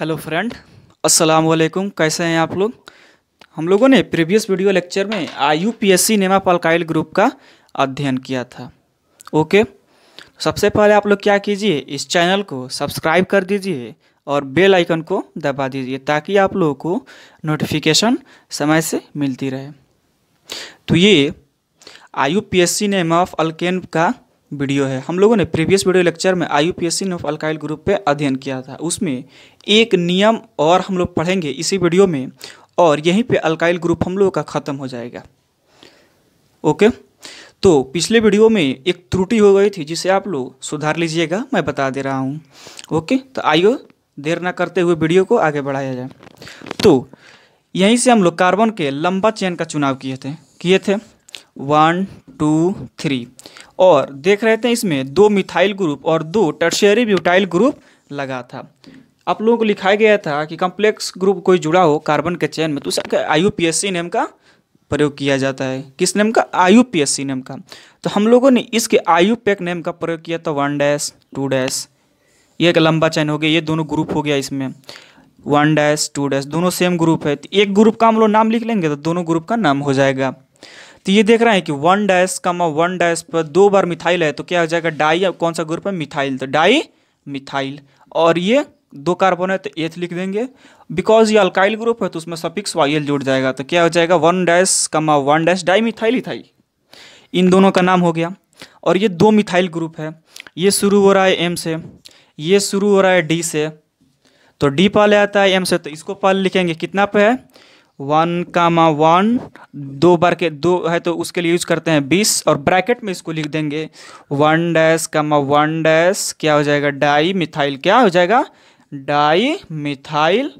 Hello friend अस्सलाम वालेकुम कैसे हैं आप लोग हम लोगों ने प्रीवियस वीडियो लेक्चर में I U P S C name of alkyl group का अध्ययन किया था ओके सबसे पहले आप लोग क्या कीजिए इस चैनल को सब्सक्राइब कर दीजिए और बेल आइकन को दबा दीजिए ताकि आप लोगों को नोटिफिकेशन समय से मिलती रहे तो ये I U P S C name of alkane का वीडियो है हम लोगों ने प्रीवियस वीडियो लेक्चर में I U of alkyl group पे अध्ययन किया था उसमें एक नियम और हम लोग पढ़ेंगे इसी वीडियो में और यहीं पे अल्काइल ग्रुप हम लोगों का ख़त्म हो जाएगा ओके तो पिछले वीडियो में एक त्रुटि हो गई थी जिसे आप लोग सुधार लीजिएगा मैं बता दे रहा हूँ ओके तो आइयो देर ना करते हुए वीडियो को आगे बढ़ाया जाए तो यहीं से हम लोग कार्बन के लंबा चेन का चुनाव किए थे किए थे वन टू थ्री और देख रहे थे इसमें दो मिथाइल ग्रुप और दो टर्शियरी ब्यूटाइल ग्रुप लगा था आप लोगों को लिखाया गया था कि कॉम्प्लेक्स ग्रुप कोई जुड़ा हो कार्बन के चयन में तो उसका आई नेम का प्रयोग किया जाता है किस नेम का आयु पी नेम का तो हम लोगों ने इसके आयु पैक नेम का प्रयोग किया था वन डैश टू डैश ये एक लंबा चैन हो गया ये दोनों ग्रुप हो गया इसमें वन डैश टू डैश दोनों सेम ग्रुप है तो एक ग्रुप का हम लोग नाम लिख लेंगे तो दोनों ग्रुप का नाम हो जाएगा तो ये देख रहे हैं कि one dash comma one dash पर दो बार मिथाइल है तो क्या हो जाएगा डाई कौन सा ग्रुप है मिथाइल तो डाई मिथाइल और ये दो कार्बन है तो एथ लिख देंगे बिकॉज ये अल्काइल ग्रुप है तो उसमें सफिक्स वाइल जुड़ जाएगा तो क्या हो जाएगा one dash comma one dash di methyl ethyl इन दोनों का नाम हो गया और ये दो मिथाइल ग्रुप है ये शुरू हो रहा है एम से ये शुरू हो रहा है डी से तो डी पाले आता है एम से तो इसको पाल लिखेंगे कितना पे है वन कामा वन दो बार के दो है तो उसके लिए यूज करते हैं बीस और ब्रैकेट में इसको लिख देंगे one dash comma one dash क्या हो जाएगा डाई मिथाइल क्या हो जाएगा डाई मिथाइल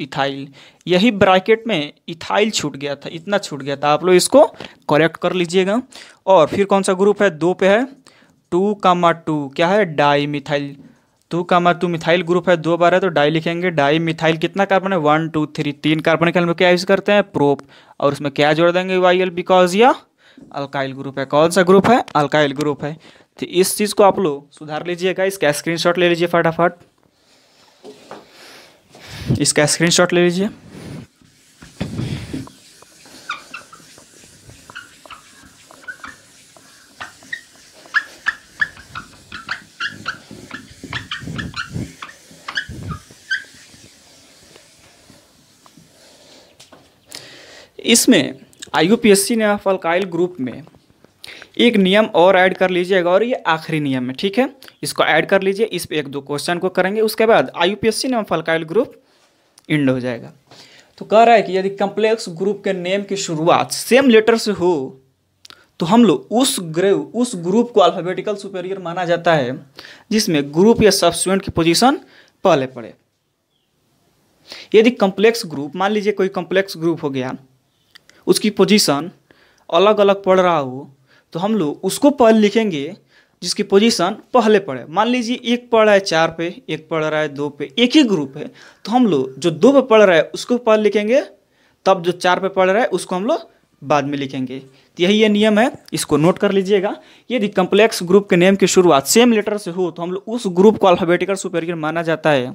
इथाइल यही ब्रैकेट में इथाइल छूट गया था इतना छूट गया था आप लोग इसको करेक्ट कर लीजिएगा और फिर कौन सा ग्रुप है दो पे है टू कामा टू क्या है डाई मिथाइल टू का हमारा टू मिथाइल ग्रुप है दो बार है तो डाई लिखेंगे डाई मिथाइल कितना कार्बन है वन टू थ्री तीन कार्बन के हम लोग क्या यूज़ करते हैं प्रोप और उसमें क्या जोड़ देंगे वाई एल बिकॉज या अल्काइल ग्रुप है कौन सा ग्रुप है अल्काइल ग्रुप है तो इस चीज़ को आप लोग सुधार लीजिएगा इसका स्क्रीनशॉट ले लीजिए फटाफट इसका स्क्रीनशॉट ले लीजिए इसमें आई ने फलकाइल ग्रुप में एक नियम और ऐड कर लीजिएगा और ये आखिरी नियम है ठीक है इसको ऐड कर लीजिए इस पर एक दो क्वेश्चन को करेंगे उसके बाद I U P S C name of alkyl group and हो जाएगा तो कह रहा है कि यदि कम्प्लेक्स ग्रुप के नेम की शुरुआत सेम लेटर से हो तो हम लोग उस ग्रेव उस ग्रुप को अल्फ़ाबेटिकल सुपेरियर माना जाता है जिसमें ग्रुप या सबस्टूडेंट की पोजिशन पहले पड़े यदि कम्प्लेक्स ग्रुप मान लीजिए कोई कम्प्लेक्स ग्रुप हो गया उसकी पोजीशन अलग अलग पढ़ रहा हो तो हम लोग उसको पहले लिखेंगे जिसकी पोजीशन पहले पढ़े मान लीजिए एक पढ़ रहा है चार पे एक पढ़ रहा है दो पे एक ही ग्रुप है तो हम लोग जो दो पे पढ़ रहा है उसको पहले लिखेंगे तब जो चार पे पढ़ रहा है उसको हम लोग बाद में लिखेंगे तो यही ये नियम है इसको नोट कर लीजिएगा यदि कम्प्लेक्स ग्रुप के नेम की शुरुआत सेम लेटर से हो तो हम लोग उस ग्रुप को अल्फाबेटिकल सुपेरियर माना जाता है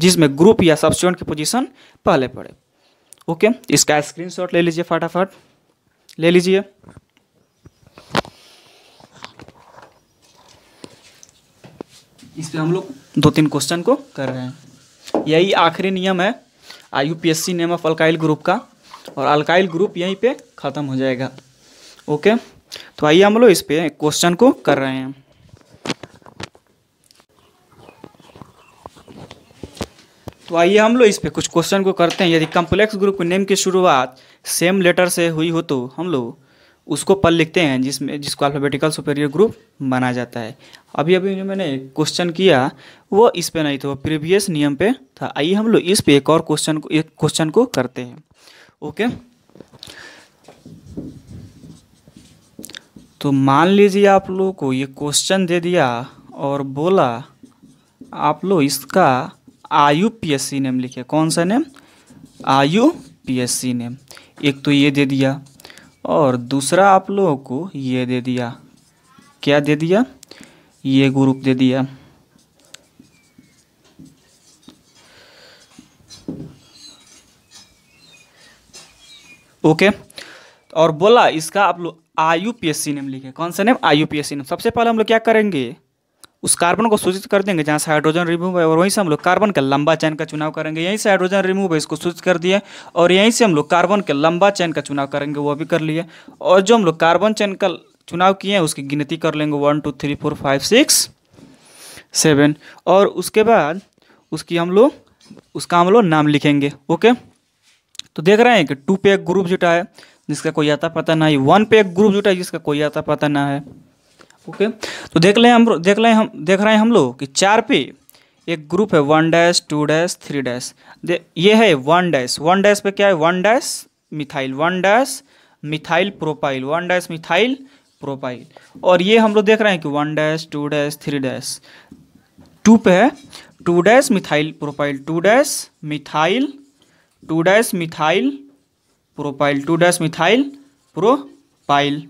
जिसमें ग्रुप या सबस्टूडेंट की पोजीशन पहले पड़े ओके इसका स्क्रीनशॉट ले लीजिए फटाफट ले लीजिए इस पर हम लोग दो तीन क्वेश्चन को कर रहे हैं यही आखिरी नियम है I U P S C name of alkyl group का और अल्काइल ग्रुप यहीं पे ख़त्म हो जाएगा ओके तो आइए हम लोग इस पर क्वेश्चन को कर रहे हैं तो आइए हम लोग इस पे कुछ क्वेश्चन को करते हैं यदि कम्प्लेक्स ग्रुप के नेम की शुरुआत सेम लेटर से हुई हो तो हम लोग उसको पल लिखते हैं जिसमें जिसको अल्फाबेटिकल सुपेरियर ग्रुप माना जाता है अभी अभी जो मैंने क्वेश्चन किया वो इस पे नहीं था वो प्रीवियस नियम पे था आइए हम लोग इस पे एक और क्वेश्चन को एक क्वेश्चन को करते हैं ओके तो मान लीजिए आप लोगों को ये क्वेश्चन दे दिया और बोला आप लोग इसका आयु पी एस सी नेम लिखे कौन सा नेम आयु पी एस सी नेम एक तो ये दे दिया और दूसरा आप लोगों को ये दे दिया क्या दे दिया ये ग्रुप दे दिया ओके और बोला इसका आप लोग आयु पी एस सी नेम लिखे कौन सा नेम आयु पी एस सी नेम सबसे पहले हम लोग क्या करेंगे उस कार्बन को सूचित कर देंगे जहाँ से हाइड्रोजन रिमूव है और वहीं से हम लोग कार्बन के लंबा चैन का चुनाव करेंगे यहीं से हाइड्रोजन रिमूव है इसको सूचित कर दिए और यहीं से हम लोग कार्बन के लंबा चैन का चुनाव करेंगे वो भी कर लिए और जो हम लोग कार्बन चैन का चुनाव किए हैं उसकी गिनती कर लेंगे one two three four five six seven और उसके बाद उसकी हम लोग उसका हम लोग नाम लिखेंगे ओके तो देख रहे हैं कि टू पे एक ग्रुप जुटा है जिसका कोई आता पता नहीं है वन पे एक ग्रुप जुटा है जिसका कोई आता पता ना है ओके तो देख लें हम देख लें हम देख रहे हैं हम लोग कि चार पे एक ग्रुप है one dash two dash three dash ये है वन डैश वन डैश पे क्या है one dash methyl one dash methyl propyl one dash methyl propyl और ये हम लोग देख रहे हैं कि one dash two dash three dash two पे है two dash methyl propyl two dash methyl two dash methyl propyl two dash methyl propyl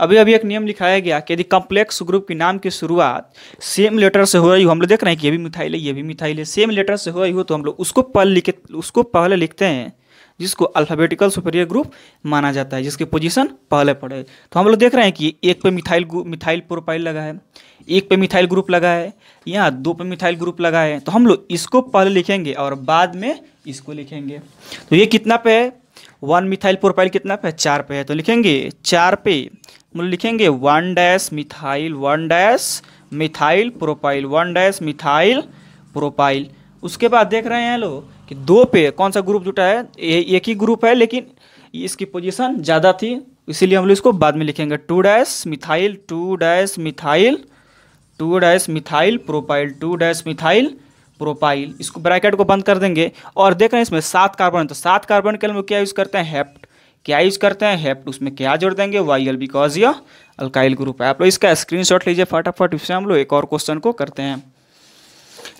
अभी अभी एक नियम लिखाया गया कि यदि कॉम्प्लेक्स ग्रुप के नाम की शुरुआत सेम लेटर से हो रही हो हम लोग देख रहे हैं कि ये भी मिथाइल है ये भी मिथाइल है सेम लेटर से हो रही हो तो हम लोग उसको पहले लिखे उसको पहले लिखते हैं जिसको अल्फ़ाबेटिकल सुपेरियर ग्रुप माना जाता है जिसकी पोजीशन पहले पड़े तो हम लोग देख रहे हैं कि एक पे मिथाइल मिथाइल प्रोफाइल लगा है एक पे मिथाइल ग्रुप लगा है यहाँ दो पे मिथाइल ग्रुप लगा है तो हम लोग इसको पहले लिखेंगे और बाद में इसको लिखेंगे तो ये कितना पे है वन मिथाइल प्रोफाइल कितना पे है चार पे है तो लिखेंगे चार पे लिखेंगे one dash methyl one dash methyl propyl one dash methyl propyl उसके बाद देख रहे हैं लोग कि दो पे कौन सा ग्रुप जुटा है ए, एक ही ग्रुप है लेकिन इसकी पोजीशन ज़्यादा थी इसीलिए हम लोग इसको बाद में लिखेंगे two dash methyl two dash methyl two dash methyl propyl two dash methyl propyl इसको ब्रैकेट को बंद कर देंगे और देख रहे हैं इसमें सात कार्बन है तो सात कार्बन के लिए हम लोग क्या यूज़ करते हैं हेप्ट क्या यूज़ करते हैं हेप्ट उसमें क्या जोड़ देंगे वाई एल बिकॉज या अल्काइल ग्रुप है आप लोग इसका स्क्रीनशॉट लीजिए फटाफट इससे हम लोग एक और क्वेश्चन को करते हैं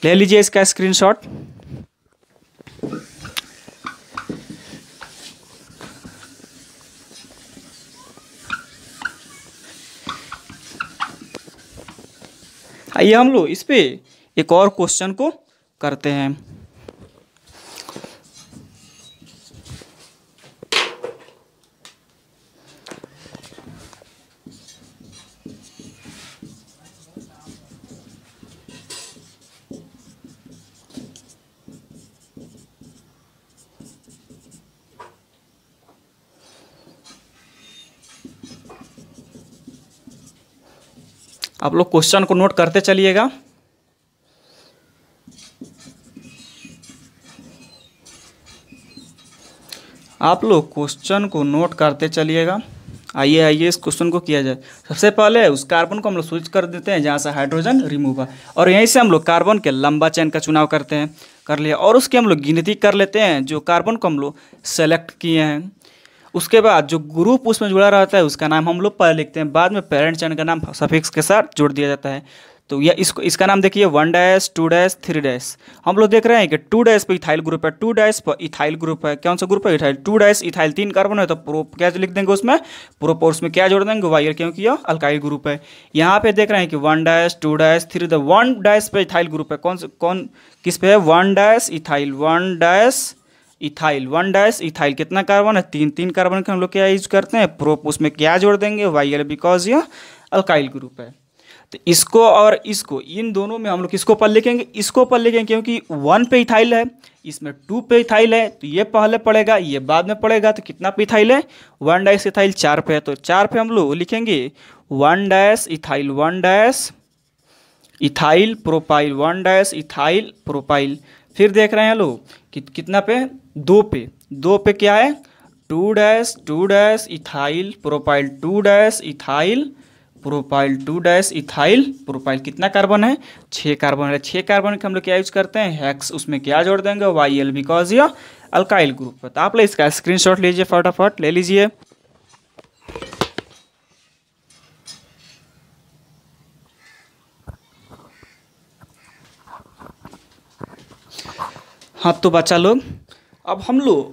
ले लीजिए इसका स्क्रीनशॉट आइए हम लोग इस पर एक और क्वेश्चन को करते हैं आप लोग क्वेश्चन को नोट करते चलिएगा आप लोग क्वेश्चन को नोट करते चलिएगा आइए आइए इस क्वेश्चन को किया जाए सबसे पहले उस कार्बन को हम लोग स्विच कर देते हैं जहाँ से हाइड्रोजन रिमूव है और यहीं से हम लोग कार्बन के लंबा चैन का चुनाव करते हैं कर लिया और उसकी हम लोग गिनती कर लेते हैं जो कार्बन को हम लोग सेलेक्ट किए हैं उसके बाद जो ग्रुप उसमें जुड़ा रहता है उसका नाम हम लोग पहले लिखते हैं बाद में पेरेंट चैन का नाम सफिक्स के साथ जोड़ दिया जाता है तो यह इसको इसका नाम देखिए one dash two dash three dash हम लोग देख रहे हैं कि टू डैश पर इथाइल ग्रुप है टू डैश पर इथाइल ग्रुप है कौन सा ग्रुप है इथाइल टू डैश इथाइल तीन कार्बन है तो प्रो क्या लिख देंगे उसमें प्रोपोर्स में क्या जोड़ देंगे वायर क्योंकि यह अल्काइल ग्रुप है यहाँ पे देख रहे हैं कि one dash two dash three dash one dash पर इथाइल ग्रुप है कौन कौन किस पे है one dash ethyl one dash ethyl one dash ethyl कितना कार्बन है तीन तीन कार्बन के हम लोग क्या यूज करते हैं प्रोप उसमें क्या जोड़ देंगे वाई एल बिकॉज यह अल्काइल ग्रुप है तो इसको और इसको इन दोनों में हम लोग किसको पढ़ लिखेंगे इसको पढ़ लिखेंगे क्योंकि वन पे इथाइल है इसमें टू पे इथाइल है तो ये पहले पड़ेगा ये बाद में पड़ेगा तो कितना पे इथाइल है वन डैश इथाइल चार पे है तो चार पे हम लोग लिखेंगे one dash ethyl one dash ethyl propyl one dash ethyl propyl फिर देख रहे हैं लोग कि, कितना पे दो पे दो पे क्या है two dash two dash ethyl propyl two dash ethyl propyl two dash ethyl propyl कितना कार्बन है छः कार्बन है छः कार्बन के हम लोग क्या यूज करते हैं हैक्स उसमें क्या जोड़ देंगे वाई एल बिकॉज यो अल्काइल ग्रुप तो आप लोग इसका शॉट लीजिए फटाफट ले लीजिए हाँ तो बच्चा लोग अब हम लोग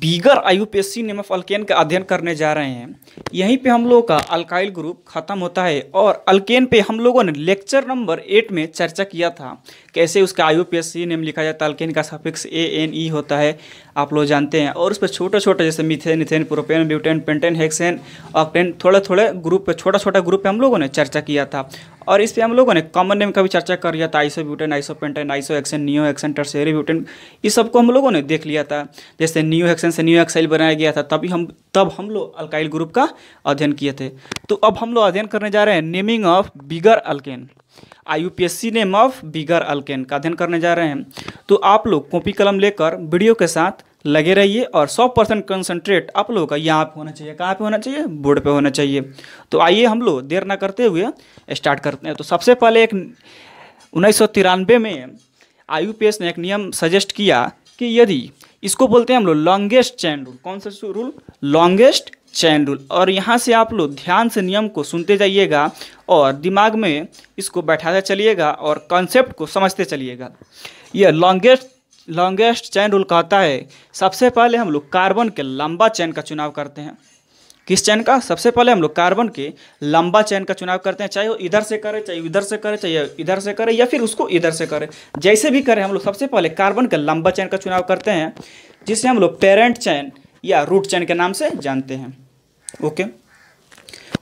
bigger IUPSC name of alkane का अध्ययन करने जा रहे हैं यहीं पे हम लोगों का अल्काइल ग्रुप खत्म होता है और अल्केन पे हम लोगों ने लेक्चर नंबर एट में चर्चा किया था कैसे उसका सी नेम लिखा जाता है अल्केन का सफिक्स ए एन ई होता है आप लोग जानते हैं और उस पर छोटे छोटे जैसे methane ethane propane butane pentane hexane octane थोड़े थोड़े ग्रुप पे छोटा छोटा ग्रुप पे हम लोगों ने चर्चा किया था और इस पर हम लोगों ने कॉमन नेम का भी चर्चा कर लिया था iso butane iso pentane iso hexane neo hexane tertiary butane इस सबको हम लोगों ने देख लिया था जैसे न्यू एक्सन से न्यू एक्साइल बनाया गया था तभी हम तब हम लोग अल्काइल ग्रुप का अध्ययन किए थे तो अब हम लोग अध्ययन करने जा रहे हैं naming of bigger alkane C name of bigger alkane का अध्ययन करने जा रहे हैं तो आप लोग कॉपी कलम लेकर वीडियो के साथ लगे रहिए और 100 परसेंट कंसनट्रेट आप लोगों का यहाँ पे होना चाहिए कहाँ पे होना चाहिए बोर्ड पे होना चाहिए तो आइए हम लोग देर ना करते हुए स्टार्ट करते हैं तो सबसे पहले एक उन्नीस में आई ने एक नियम सजेस्ट किया कि यदि इसको बोलते हैं हम लोग लॉन्गेस्ट चैन रूल कौन सा रूल लॉन्गेस्ट चैन रूल और यहाँ से आप लोग ध्यान से नियम को सुनते जाइएगा और दिमाग में इसको बैठाते चलिएगा और कॉन्सेप्ट को समझते चलिएगा यह लॉन्गेस्ट लॉन्गेस्ट चैन रूल कहता है सबसे पहले हम लोग कार्बन के लंबा चैन का चुनाव करते हैं किस चैन का सबसे पहले हम लोग कार्बन के लंबा चैन का चुनाव करते हैं चाहे वो इधर से करें चाहे इधर से करें चाहे इधर से करें या फिर उसको इधर से करें जैसे भी करें हम लोग सबसे पहले कार्बन के लंबा चैन का चुनाव करते हैं जिसे हम लोग पेरेंट चैन या रूट चैन के नाम से जानते हैं ओके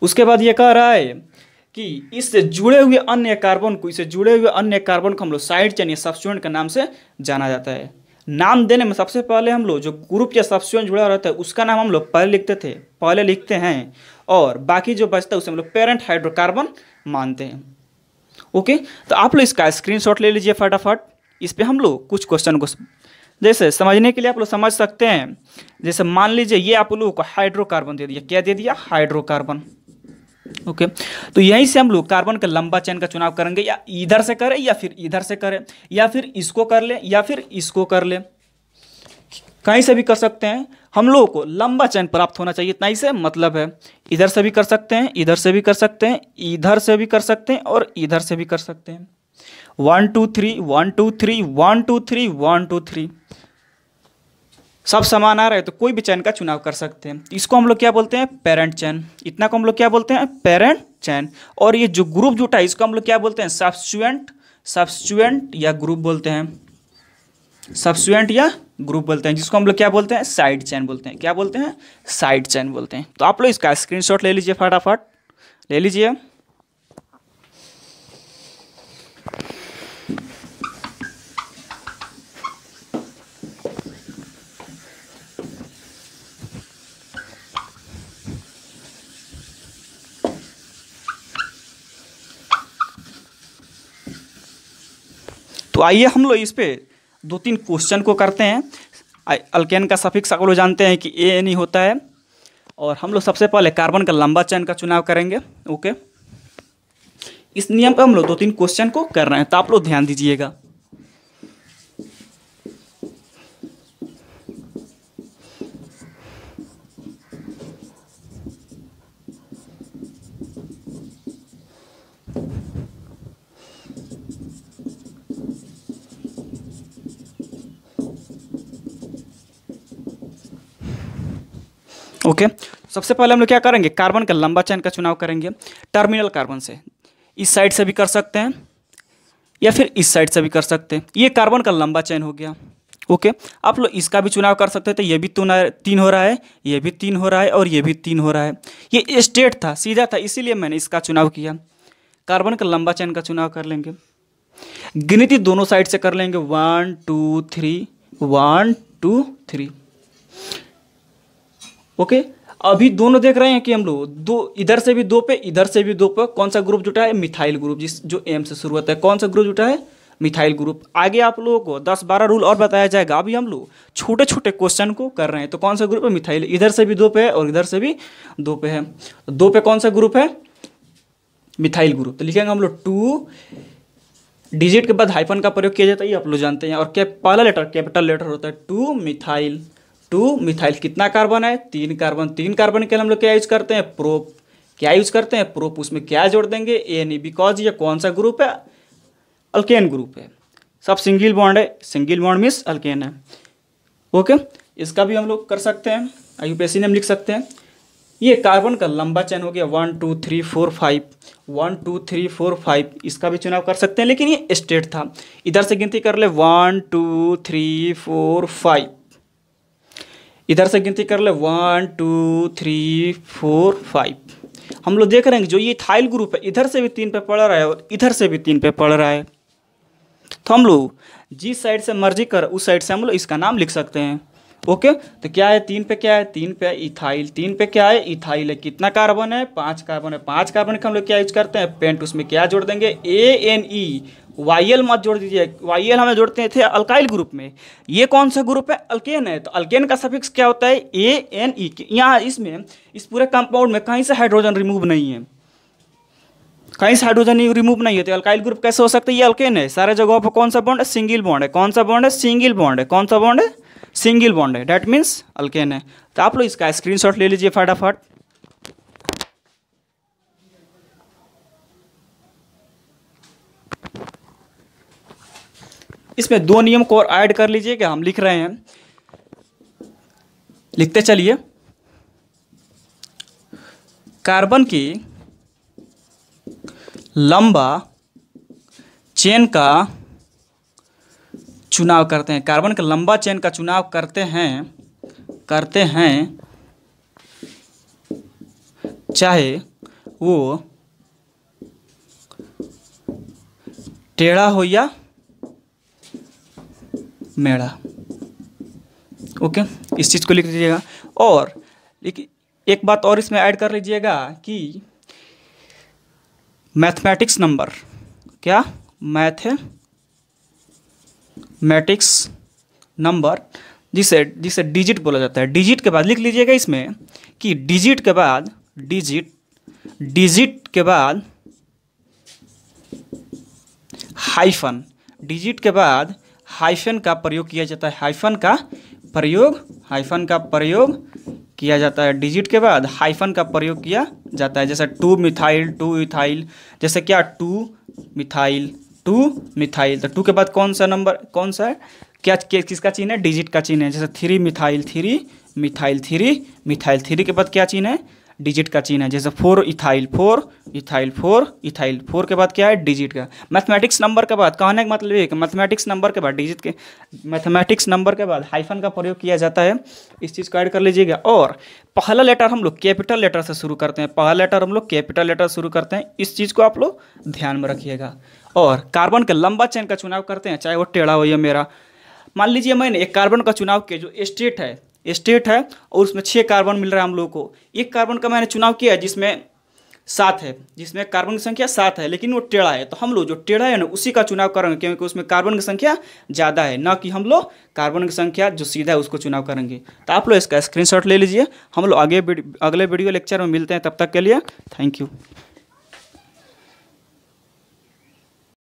उसके बाद ये कह रहा है कि इससे जुड़े हुए अन्य कार्बन को इससे जुड़े हुए अन्य कार्बन को हम लोग साइड चेन या सब्सटूडेंट के नाम से जाना जाता है नाम देने में सबसे पहले हम लोग जो ग्रुप या सब्सटूडेंट जुड़ा रहता है उसका नाम हम लोग पहले लिखते थे पहले लिखते हैं और बाकी जो बचता है उसे हम लोग पेरेंट हाइड्रोकार्बन मानते हैं ओके तो आप लोग इसका शॉट ले लीजिए फटाफट इस पर हम लोग कुछ क्वेश्चन को जैसे समझने के लिए आप लोग समझ सकते हैं जैसे मान लीजिए ये आप लोगों को हाइड्रोकार्बन दे दिया क्या दे दिया हाइड्रोकार्बन ओके तो यहीं से हम लोग कार्बन का लंबा चैन का चुनाव करेंगे या इधर से करें या फिर इधर से करें या फिर इसको कर लें या फिर इसको कर लें कहीं से भी कर सकते हैं हम लोगों को लंबा चैन प्राप्त होना चाहिए इतना ही से मतलब है इधर से भी कर सकते हैं इधर से भी कर सकते हैं इधर से भी कर सकते हैं और इधर से भी कर सकते हैं one two three one two three one two three one two three सब समान आ रहे हैं तो कोई भी चैन का चुनाव कर सकते हैं इसको हम लोग क्या बोलते हैं पेरेंट चैन इतना को हम लोग क्या बोलते हैं पेरेंट चैन और ये जो ग्रुप जुटा है इसको हम लोग क्या बोलते हैं सब्सुएंट सब्सुएंट या ग्रुप बोलते हैं सब्सुएंट या ग्रुप बोलते हैं जिसको हम लोग क्या बोलते हैं साइड चैन बोलते हैं क्या बोलते हैं साइड चैन बोलते हैं तो आप लोग इसका स्क्रीन ले लीजिए फटाफट ले लीजिए तो आइए हम लोग इस पर दो तीन क्वेश्चन को करते हैं अल्केन का सफिक्स आप लोग जानते हैं कि ए एन ही होता है और हम लोग सबसे पहले कार्बन का लंबा चैन का चुनाव करेंगे ओके इस नियम पर हम लोग दो तीन क्वेश्चन को कर रहे हैं तो आप लोग ध्यान दीजिएगा ओके सबसे पहले हम लोग क्या करेंगे कार्बन का लंबा चैन का चुनाव करेंगे टर्मिनल कार्बन से इस साइड से भी कर सकते हैं या फिर इस साइड से भी कर सकते हैं ये कार्बन का लंबा चैन हो गया ओके okay. आप लोग इसका भी चुनाव कर सकते थे तो ये भी तीन हो रहा है ये भी तीन हो रहा है और ये भी तीन हो रहा है ये स्टेट था सीधा था इसीलिए मैंने इसका चुनाव किया कार्बन का लंबा चैन का चुनाव कर लेंगे गिनती दोनों साइड से कर लेंगे one two three one two three okay अभी दोनों देख रहे हैं कि हम लोग दो इधर से भी दो पे इधर से भी दो पे कौन सा ग्रुप जुटा है मिथाइल ग्रुप जिस जो एम से शुरू होता है कौन सा ग्रुप जुटा है मिथाइल ग्रुप आगे आप लोगों को दस बारह रूल और बताया जाएगा अभी हम लोग छोटे छोटे क्वेश्चन को कर रहे हैं तो कौन सा ग्रुप है मिथाइल इधर से भी दो पे है और इधर से भी दो पे है दो पे कौन सा ग्रुप है मिथाइल ग्रुप तो लिखेंगे हम लोग टू डिजिट के बाद हाइफन का प्रयोग किया जाता है ये आप लोग जानते हैं और क्या पहला लेटर कैपिटल लेटर होता है टू मिथाइल टू मिथाइल कितना कार्बन है तीन कार्बन तीन कार्बन के लिए हम लोग क्या यूज करते हैं प्रोप क्या यूज करते हैं प्रोप उसमें क्या जोड़ देंगे ए नहीं बिकॉज ये कौन सा ग्रुप है अल्केन ग्रुप है सब सिंगल बॉन्ड है सिंगल बॉन्ड मीन्स अल्केन है ओके इसका भी हम लोग कर सकते हैं आई पी हम लिख सकते हैं ये कार्बन का लंबा चैन हो गया one two three four five one two three four five इसका भी चुनाव कर सकते हैं लेकिन ये स्टेट था इधर से गिनती कर ले one two three four five इधर से गिनती कर ले one two three four five हम लोग देख रहे हैं कि जो ये थाइल ग्रुप है इधर से भी तीन पे पड़ रहा है और इधर से भी तीन पे पड़ रहा है तो हम लोग जिस साइड से मर्जी कर उस साइड से हम लोग इसका नाम लिख सकते हैं ओके तो क्या है तीन पे क्या है तीन पे इथाइल तीन पे क्या है इथाइल है कितना कार्बन है पांच कार्बन है पांच कार्बन का हम लोग क्या यूज करते हैं पेंट उसमें क्या जोड़ देंगे A N E Y L मत जोड़ दीजिए वाई एल हमें जोड़ते थे अल्काइल ग्रुप में ये कौन सा ग्रुप है अल्केन है तो अल्केन का सफिक्स क्या होता है ए एन ई के यहाँ इसमें इस पूरे कंपाउंड में कहीं से हाइड्रोजन रिमूव नहीं है कहीं से हाइड्रोजन रिमूव नहीं होते अल्काइल ग्रुप कैसे हो सकते ये अल्केन है सारे जगहों पर कौन सा बॉन्ड है सिंगल बॉन्ड है कौन सा बॉन्ड है सिंगल बॉन्ड है कौन सा बॉन्ड है सिंगल बॉन्ड है डैट मीन्स अल्केन है तो आप लोग इसका स्क्रीन ले लीजिए फटाफट इसमें दो नियम को और ऐड कर लीजिए कि हम लिख रहे हैं लिखते चलिए कार्बन की लंबा चेन का चुनाव करते हैं कार्बन का लंबा चेन का चुनाव करते हैं करते हैं चाहे वो टेढ़ा हो या मेड़ा ओके इस चीज़ को लिख लीजिएगा और एक बात और इसमें ऐड कर लीजिएगा कि मैथमेटिक्स नंबर क्या मैथ मैटिक्स नंबर जिसे जिसे डिजिट बोला जाता है डिजिट के बाद लिख लीजिएगा इसमें कि डिजिट के बाद डिजिट डिजिट के बाद हाइफन डिजिट के बाद हाइफन का प्रयोग किया जाता है हाइफन का प्रयोग हाइफन का प्रयोग किया जाता है डिजिट के बाद हाइफन का प्रयोग किया जाता है जैसे टू मिथाइल टू इथाइल जैसे क्या टू मिथाइल टू मिथाइल तो टू के बाद कौन सा नंबर कौन सा है क्या किसका चिन्ह है डिजिट का चिन्ह है जैसे three methyl three methyl three methyl three के बाद क्या चिन्ह है डिजिट का चिन्ह है जैसे four ethyl four ethyl four ethyl four के बाद क्या है डिजिट का मैथमेटिक्स नंबर के बाद कहने का मतलब ये कि मैथमेटिक्स नंबर के बाद डिजिट के मैथमेटिक्स नंबर के बाद हाइफन का प्रयोग किया जाता है इस चीज़ को ऐड कर लीजिएगा और पहला लेटर हम लोग कैपिटल लेटर से शुरू करते हैं पहला लेटर हम लोग कैपिटल लेटर शुरू करते हैं इस चीज़ को आप लोग ध्यान में रखिएगा और कार्बन के लंबा चेन का चुनाव करते हैं चाहे वो टेढ़ा हो या मेरा मान लीजिए मैंने एक कार्बन का चुनाव किया जो स्ट्रेट है स्टेट है और उसमें छः कार्बन मिल रहा है हम लोगों को एक कार्बन का मैंने चुनाव किया है जिसमें सात है जिसमें कार्बन की संख्या सात है लेकिन वो टेढ़ा है तो हम लोग जो टेढ़ा है ना उसी का चुनाव करेंगे क्योंकि उसमें कार्बन की संख्या ज़्यादा है ना कि हम लोग कार्बन की संख्या जो सीधा है उसको चुनाव करेंगे तो आप लोग इसका स्क्रीनशॉट ले लीजिए हम लोग आगे अगले वीडियो लेक्चर में मिलते हैं तब तक के लिए थैंक यू